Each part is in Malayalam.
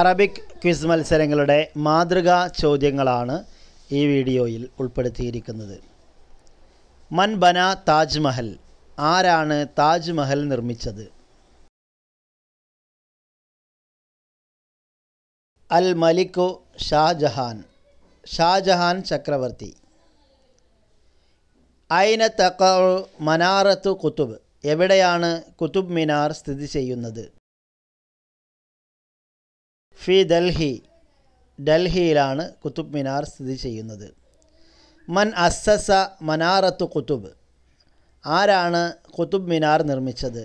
അറബിക് ക്വിസ് മത്സരങ്ങളുടെ മാതൃകാ ചോദ്യങ്ങളാണ് ഈ വീഡിയോയിൽ ഉൾപ്പെടുത്തിയിരിക്കുന്നത് മൻ ബന താജ്മഹൽ ആരാണ് താജ്മഹൽ നിർമ്മിച്ചത് അൽ മലിക്കു ഷാജഹാൻ ഷാജഹാൻ ചക്രവർത്തി അയിന തക്കർ മനാറത്തു കുത്തുബ് എവിടെയാണ് കുത്തുബ് മിനാർ സ്ഥിതി ചെയ്യുന്നത് ഫി ഡൽഹി ഡൽഹിയിലാണ് കുത്തുബ് മിനാർ സ്ഥിതി ചെയ്യുന്നത് മൻ അസ്സസ മനാറത്തു കുത്തുബ് ആരാണ് കുത്തുബ് മിനാർ നിർമ്മിച്ചത്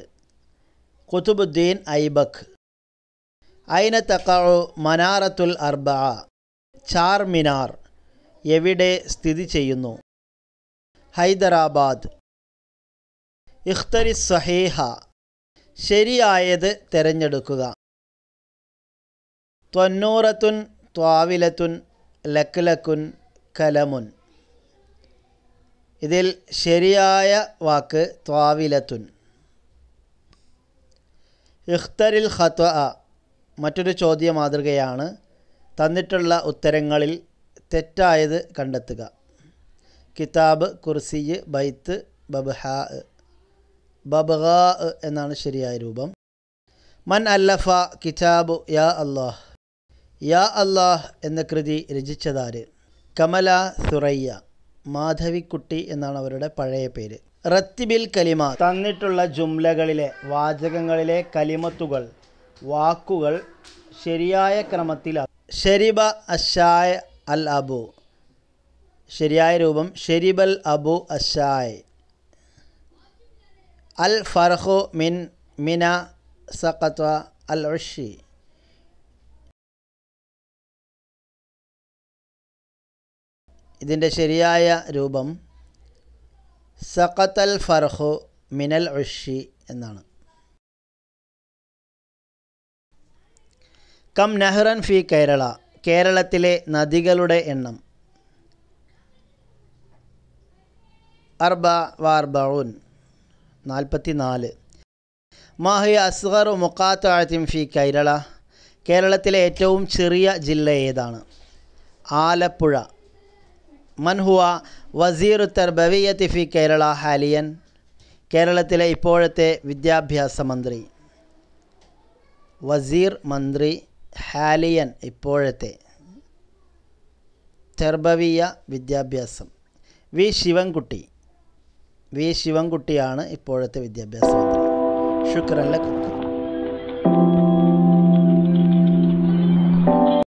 കുത്തുബുദ്ദീൻ ഐബക്ക് അയിന തക്കാഴു മനാറത്തുൽ അർബ ചാർ മിനാർ എവിടെ സ്ഥിതി ചെയ്യുന്നു ഹൈദരാബാദ് ഇഖ്തരി സഹീഹ ശരിയായത് തിരഞ്ഞെടുക്കുക ത്വന്നൂറത്തുൻ ത്വാവിലത്തുൻ ലക്ലക്കുൻ കലമുൻ ഇതിൽ ശരിയായ വാക്ക് ത്വാവിലത്തുൻ ഇഖ്തരിൽ ഖത്വ മറ്റൊരു ചോദ്യ മാതൃകയാണ് തന്നിട്ടുള്ള ഉത്തരങ്ങളിൽ തെറ്റായത് കണ്ടെത്തുക കിതാബ് കുർസിയ് ബൈത്ത് ബബ്ഹാ ബബ്ഹാ എന്നാണ് ശരിയായ രൂപം മൻ അല്ലഫ കിതാബു യാ അള്ളാഹ് യാ അള്ളാഹ് എന്ന കൃതി രചിച്ചതാര് കമല സുറയ്യ മാധവിക്കുട്ടി എന്നാണ് അവരുടെ പഴയ പേര് റത്തിബിൽ കലിമ തന്നിട്ടുള്ള ജുംലകളിലെ വാചകങ്ങളിലെ കലിമത്തുകൾ വാക്കുകൾ ശരിയായ ക്രമത്തിലാണ് ഷെരിബ അഷായ അൽ അബു ശരിയായ രൂപം ഷെരിബൽ അബു അഷായ് അൽ ഫർഹു മിൻ മിന സഖത്ത അൽ ഉഷി ഇതിൻ്റെ ശരിയായ രൂപം സഖത്തൽ ഫർഹു മിനൽ ഉഷി എന്നാണ് കം നെഹ്റൻ ഫി കേരള കേരളത്തിലെ നദികളുടെ എണ്ണം അർബ വാർബഊൻ നാൽപ്പത്തി നാല് മാഹിയ അസ്ഗർ മുക്കാത്താഴത്തിം ഫി കൈരള കേരളത്തിലെ ഏറ്റവും ചെറിയ ജില്ല ഏതാണ് ആലപ്പുഴ മൻഹുവ വസീർ തർബവിയത്തി ഫി കേരള ഹാലിയൻ കേരളത്തിലെ ഇപ്പോഴത്തെ വിദ്യാഭ്യാസ മന്ത്രി വസീർ മന്ത്രി ഹാലിയൻ ഇപ്പോഴത്തെ തെർബവീയ വിദ്യാഭ്യാസം വി ശിവൻകുട്ടി വി ശിവൻകുട്ടിയാണ് ഇപ്പോഴത്തെ വിദ്യാഭ്യാസ മന്ത്രി ശുക്രൻ ലക്കും